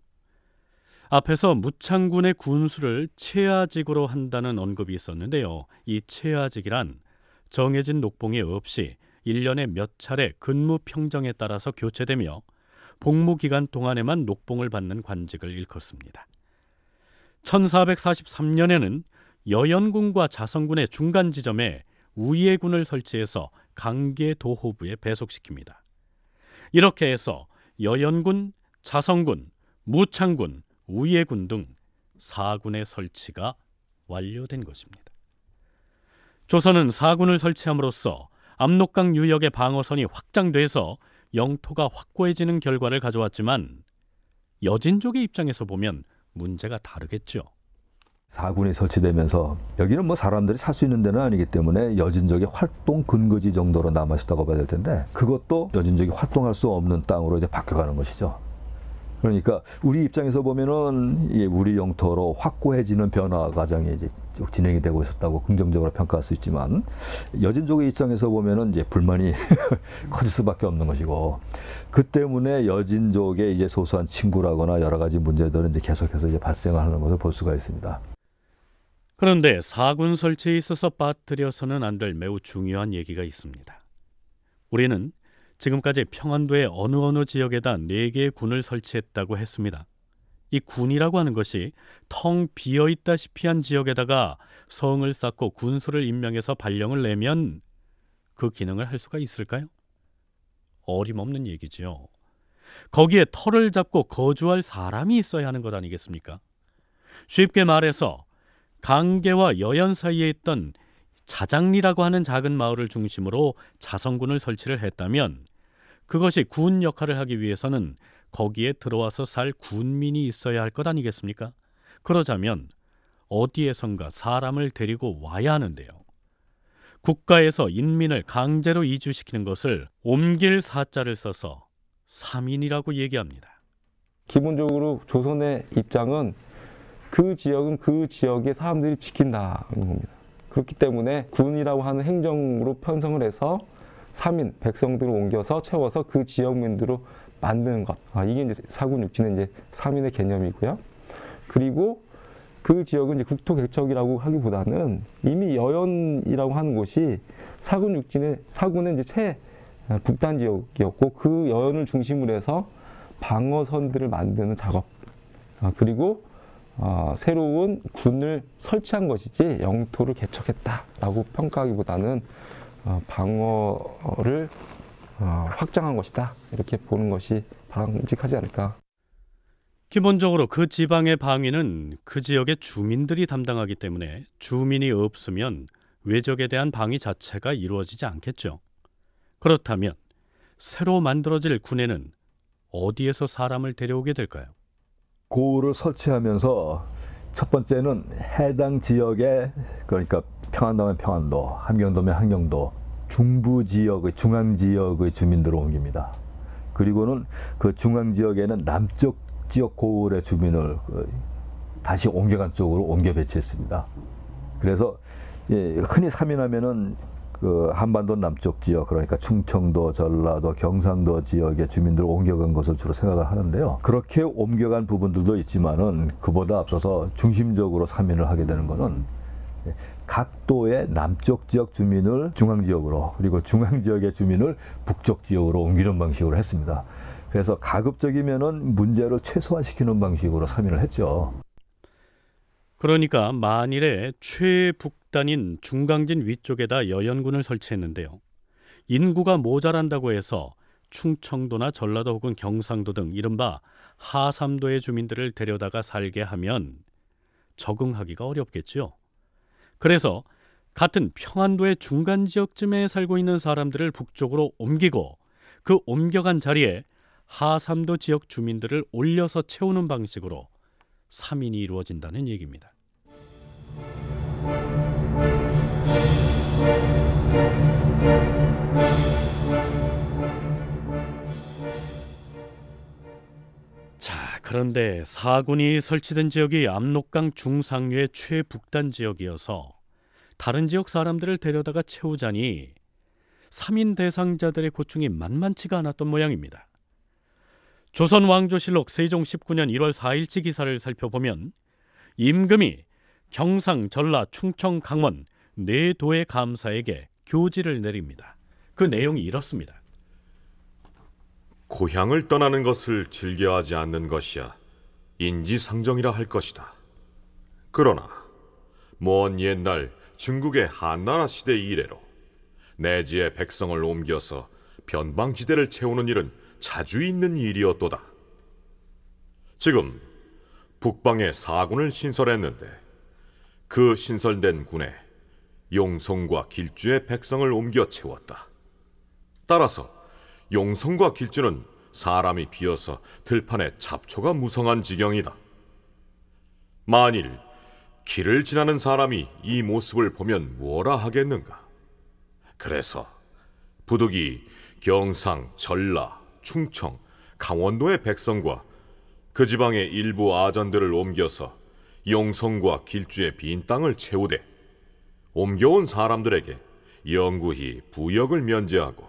앞에서 무창군의 군수를 체하직으로 한다는 언급이 있었는데요. 이 체하직이란 정해진 녹봉이 없이 1년에 몇 차례 근무 평정에 따라서 교체되며 복무 기간 동안에만 녹봉을 받는 관직을 일컫습니다. 1443년에는 여연군과 자성군의 중간 지점에 우예군을 설치해서 강계 도호부에 배속시킵니다. 이렇게 해서 여연군, 자성군, 무창군, 우예군 등 4군의 설치가 완료된 것입니다. 조선은 4군을 설치함으로써 압록강 유역의 방어선이 확장돼서 영토가 확고해지는 결과를 가져왔지만 여진족의 입장에서 보면 문제가 다르겠죠. 사군이 설치되면서 여기는 뭐 사람들이 살 수 있는 데는 아니기 때문에 여진족의 활동 근거지 정도로 남아 있었다고 봐야 될 텐데 그것도 여진족이 활동할 수 없는 땅으로 이제 바뀌어가는 것이죠. 그러니까 우리 입장에서 보면은 우리 영토로 확고해지는 변화 과정이 이제 쭉 진행이 되고 있었다고 긍정적으로 평가할 수 있지만 여진족의 입장에서 보면은 이제 불만이 커질 수밖에 없는 것이고 그 때문에 여진족의 이제 소소한 친구라거나 여러 가지 문제들은 이제 계속해서 이제 발생하는 것을 볼 수가 있습니다. 그런데 사군 설치에 있어서 빠뜨려서는 안 될 매우 중요한 얘기가 있습니다. 우리는 지금까지 평안도의 어느 어느 지역에다 4개의 군을 설치했다고 했습니다. 이 군이라고 하는 것이 텅 비어 있다시피 한 지역에다가 성을 쌓고 군수를 임명해서 발령을 내면 그 기능을 할 수가 있을까요? 어림없는 얘기지요. 거기에 터를 잡고 거주할 사람이 있어야 하는 것 아니겠습니까? 쉽게 말해서 강계와 여연 사이에 있던 자장리라고 하는 작은 마을을 중심으로 자성군을 설치를 했다면 그것이 군 역할을 하기 위해서는 거기에 들어와서 살 군민이 있어야 할 것 아니겠습니까? 그러자면 어디에선가 사람을 데리고 와야 하는데요. 국가에서 인민을 강제로 이주시키는 것을 옮길 사자를 써서 삼인이라고 얘기합니다. 기본적으로 조선의 입장은 그 지역은 그 지역의 사람들이 지킨다는 겁니다. 그렇기 때문에 군이라고 하는 행정으로 편성을 해서 3인 백성들을 옮겨서 채워서 그 지역민들로 만드는 것. 아, 이게 이제 사군육지는 이제 3인의 개념이고요. 그리고 그 지역은 이제 국토개척이라고 하기보다는 이미 여연이라고 하는 곳이 사군육지는 사군의 이제 최 아, 북단 지역이었고 그 여연을 중심으로 해서 방어선들을 만드는 작업. 아, 그리고 어, 새로운 군을 설치한 것이지 영토를 개척했다라고 평가하기보다는 어, 방어를 어, 확장한 것이다. 이렇게 보는 것이 방직하지 않을까. 기본적으로 그 지방의 방위는 그 지역의 주민들이 담당하기 때문에 주민이 없으면 외적에 대한 방위 자체가 이루어지지 않겠죠. 그렇다면 새로 만들어질 군에는 어디에서 사람을 데려오게 될까요? 고우를 설치하면서 첫 번째는 해당 지역에 그러니까 평안도면 평안도, 함경도면 함경도, 중부 지역의 중앙 지역의 주민들을 옮깁니다. 그리고는 그 중앙 지역에는 남쪽 지역 고을의 주민을 그 다시 옮겨간 쪽으로 옮겨 배치했습니다. 그래서 예, 흔히 사민하면은 그 한반도 남쪽 지역 그러니까 충청도, 전라도, 경상도 지역에 주민들 옮겨간 것을 주로 생각을 하는데요. 그렇게 옮겨간 부분들도 있지만은 그보다 앞서서 중심적으로 사면을 하게 되는 것은 각도의 남쪽 지역 주민을 중앙 지역으로 그리고 중앙 지역의 주민을 북쪽 지역으로 옮기는 방식으로 했습니다. 그래서 가급적이면은 문제를 최소화시키는 방식으로 사면을 했죠. 그러니까 만일에 최북 극단인 중강진 위쪽에다 여연군을 설치했는데요. 인구가 모자란다고 해서 충청도나 전라도 혹은 경상도 등 이른바 하삼도의 주민들을 데려다가 살게 하면 적응하기가 어렵겠지요. 그래서 같은 평안도의 중간 지역쯤에 살고 있는 사람들을 북쪽으로 옮기고 그 옮겨간 자리에 하삼도 지역 주민들을 올려서 채우는 방식으로 3인이 이루어진다는 얘기입니다. 자, 그런데 사군이 설치된 지역이 압록강 중상류의 최북단 지역이어서 다른 지역 사람들을 데려다가 채우자니 3인 대상자들의 고충이 만만치가 않았던 모양입니다. 조선 왕조실록 세종 19년 1월 4일치 기사를 살펴보면 임금이 경상, 전라, 충청, 강원 네 도의 감사에게 교지를 내립니다. 그 내용이 이렇습니다. 고향을 떠나는 것을 즐겨하지 않는 것이야 인지상정이라 할 것이다. 그러나 먼 옛날 중국의 한나라 시대 이래로 내지의 백성을 옮겨서 변방지대를 채우는 일은 자주 있는 일이었도다. 지금 북방에 사군을 신설했는데 그 신설된 군에 용성과 길주의 백성을 옮겨 채웠다. 따라서 용성과 길주는 사람이 비어서 들판에 잡초가 무성한 지경이다. 만일 길을 지나는 사람이 이 모습을 보면 뭐라 하겠는가? 그래서 부득이 경상, 전라, 충청, 강원도의 백성과 그 지방의 일부 아전들을 옮겨서 용성과 길주의 빈 땅을 채우되 옮겨온 사람들에게 영구히 부역을 면제하고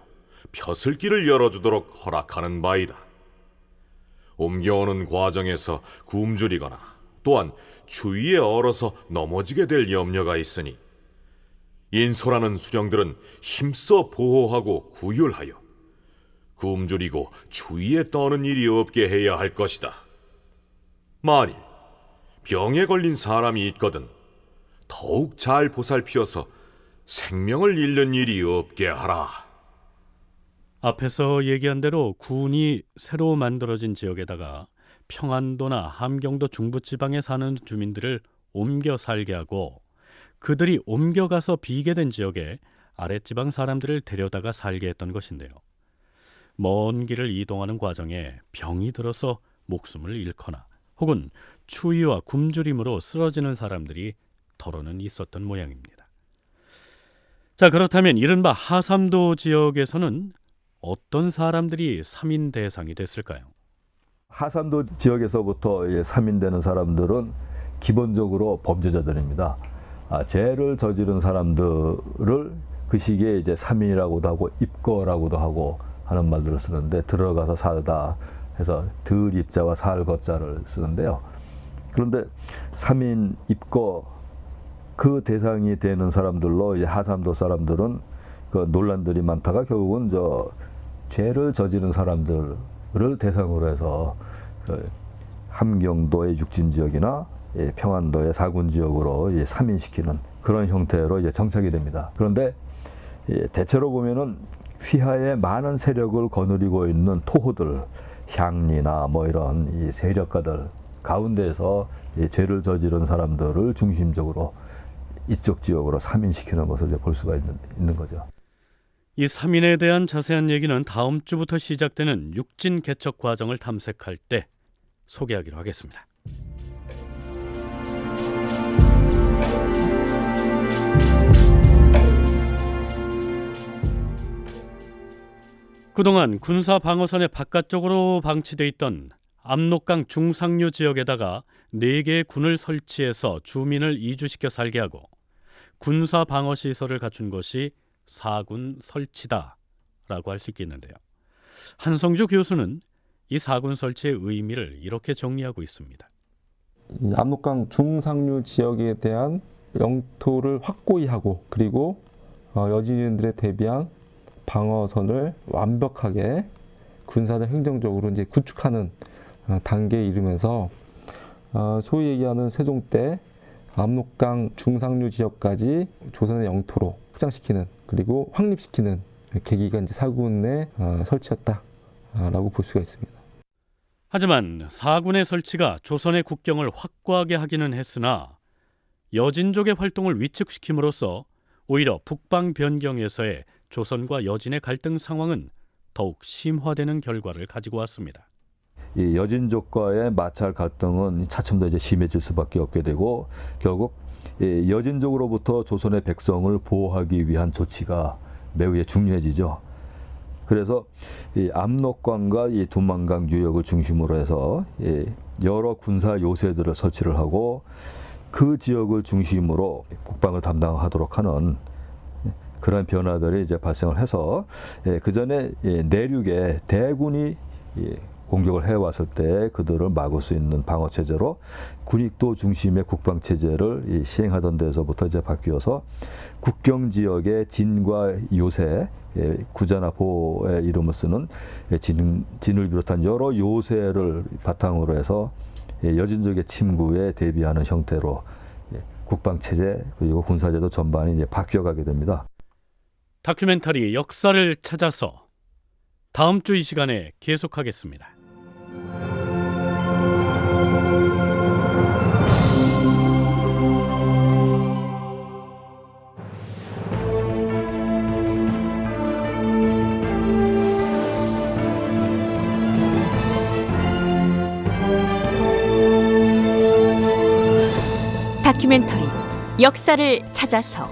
벼슬길을 열어주도록 허락하는 바이다. 옮겨오는 과정에서 굶주리거나 또한 추위에 얼어서 넘어지게 될 염려가 있으니 인솔하는 수령들은 힘써 보호하고 구휼하여 굶주리고 추위에 떠는 일이 없게 해야 할 것이다. 만일 병에 걸린 사람이 있거든 더욱 잘 보살피어서 생명을 잃는 일이 없게 하라. 앞에서 얘기한 대로 군이 새로 만들어진 지역에다가 평안도나 함경도 중부 지방에 사는 주민들을 옮겨 살게 하고 그들이 옮겨가서 비게된 지역에 아랫지방 사람들을 데려다가 살게 했던 것인데요. 먼 길을 이동하는 과정에 병이 들어서 목숨을 잃거나 혹은 추위와 굶주림으로 쓰러지는 사람들이 토론은 있었던 모양입니다. 자, 그렇다면 이른바 하삼도 지역에서는 어떤 사람들이 3인 대상이 됐을까요? 하삼도 지역에서부터 3인 되는 사람들은 기본적으로 범죄자들입니다. 아, 죄를 저지른 사람들을 그 시기에 이제 3인이라고도 하고 입거라고도 하고 하는 말들을 쓰는데 들어가서 살다 해서 들 입자와 살 거자를 쓰는데요. 그런데 3인 입거 그 대상이 되는 사람들로 이제 하삼도 사람들은 그 논란들이 많다가 결국은 저 죄를 저지른 사람들을 대상으로 해서 그 함경도의 육진 지역이나 예, 평안도의 사군 지역으로 예, 삼인시키는 그런 형태로 이제 정착이 됩니다. 그런데 예, 대체로 보면은 휘하에 많은 세력을 거느리고 있는 토호들, 향리나 뭐 이런 세력가들 가운데서 죄를 저지른 사람들을 중심적으로 이쪽 지역으로 3인시키는 것을 이제 볼 수가 있는, 있는 거죠. 이 3인에 대한 자세한 얘기는 다음 주부터 시작되는 육진 개척 과정을 탐색할 때 소개하기로 하겠습니다. 그동안 군사 방어선의 바깥쪽으로 방치돼 있던 압록강 중상류 지역에다가 4개의 군을 설치해서 주민을 이주시켜 살게 하고 군사 방어 시설을 갖춘 것이 사군 설치다라고 할 수 있겠는데요. 한성조 교수는 이 사군 설치의 의미를 이렇게 정리하고 있습니다. 압록강 중상류 지역에 대한 영토를 확고히 하고 그리고 어, 여진인들에 대비한 방어선을 완벽하게 군사적 행정적으로 이제 구축하는 어, 단계에 이르면서 어, 소위 얘기하는 세종 때 압록강 중상류 지역까지 조선의 영토로 확장시키는 그리고 확립시키는 계기가 이제 사군의 어, 설치였다라고 볼 수가 있습니다. 하지만 사군의 설치가 조선의 국경을 확고하게 하기는 했으나 여진족의 활동을 위축시킴으로써 오히려 북방 변경에서의 조선과 여진의 갈등 상황은 더욱 심화되는 결과를 가지고 왔습니다. 이 여진족과의 마찰 갈등은 차츰 더 이제 심해질 수밖에 없게 되고 결국 이 여진족으로부터 조선의 백성을 보호하기 위한 조치가 매우 중요해지죠. 그래서 이 압록강과 이 두만강 유역을 중심으로 해서 여러 군사 요새들을 설치를 하고 그 지역을 중심으로 국방을 담당하도록 하는 그런 변화들이 이제 발생을 해서 예, 그 전에 예, 내륙에 대군이 예, 공격을 해왔을 때 그들을 막을 수 있는 방어 체제로 군익도 중심의 국방 체제를 시행하던 데서부터 이제 바뀌어서 국경 지역의 진과 요새 예, 구자나 보의 호 이름을 쓰는 예, 진, 진을 비롯한 여러 요새를 바탕으로 해서 예, 여진족의 침구에 대비하는 형태로 국방 체제 그리고 군사 제도 전반이 이제 바뀌어 가게 됩니다. 다큐멘터리 역사를 찾아서 다음 주 이 시간에 계속하겠습니다. 다큐멘터리 역사를 찾아서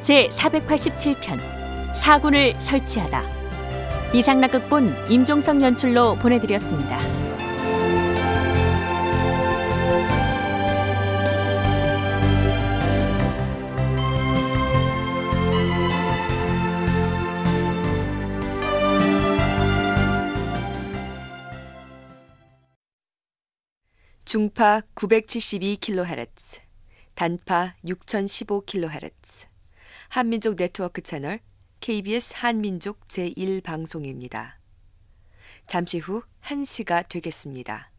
제 487편 사군을 설치하다 이상락 극본 임종석 연출로 보내드렸습니다. 중파 972kHz, 단파 6015kHz, 한민족 네트워크 채널 KBS 한민족 제1방송입니다. 잠시 후 1시가 되겠습니다.